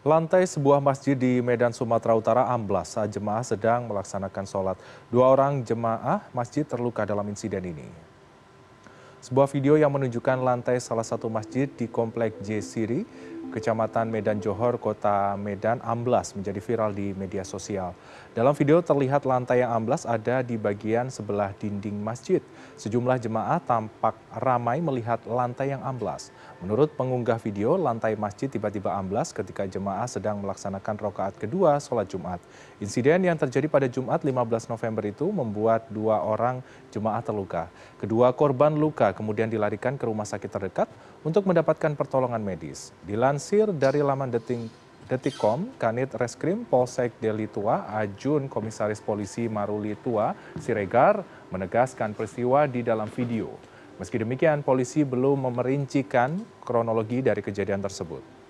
Lantai sebuah masjid di Medan, Sumatera Utara amblas saat jemaah sedang melaksanakan sholat. Dua orang jemaah masjid terluka dalam insiden ini. Sebuah video yang menunjukkan lantai salah satu masjid di Komplek J Siri Kecamatan Medan Johor, Kota Medan amblas menjadi viral di media sosial. Dalam video terlihat lantai yang amblas ada di bagian sebelah dinding masjid. Sejumlah jemaah tampak ramai melihat lantai yang amblas. Menurut pengunggah video, lantai masjid tiba-tiba amblas ketika jemaah sedang melaksanakan rokaat kedua sholat Jumat. Insiden yang terjadi pada Jumat 15 November itu membuat dua orang jemaah terluka. Kedua korban luka kemudian dilarikan ke rumah sakit terdekat untuk mendapatkan pertolongan medis. Dilan dilansir dari laman detik Detikom, Kanit Reskrim Polsek Deli Tua, Ajun Komisaris Polisi Maruli Tua, Siregar, menegaskan peristiwa di dalam video. Meski demikian, polisi belum memerincikan kronologi dari kejadian tersebut.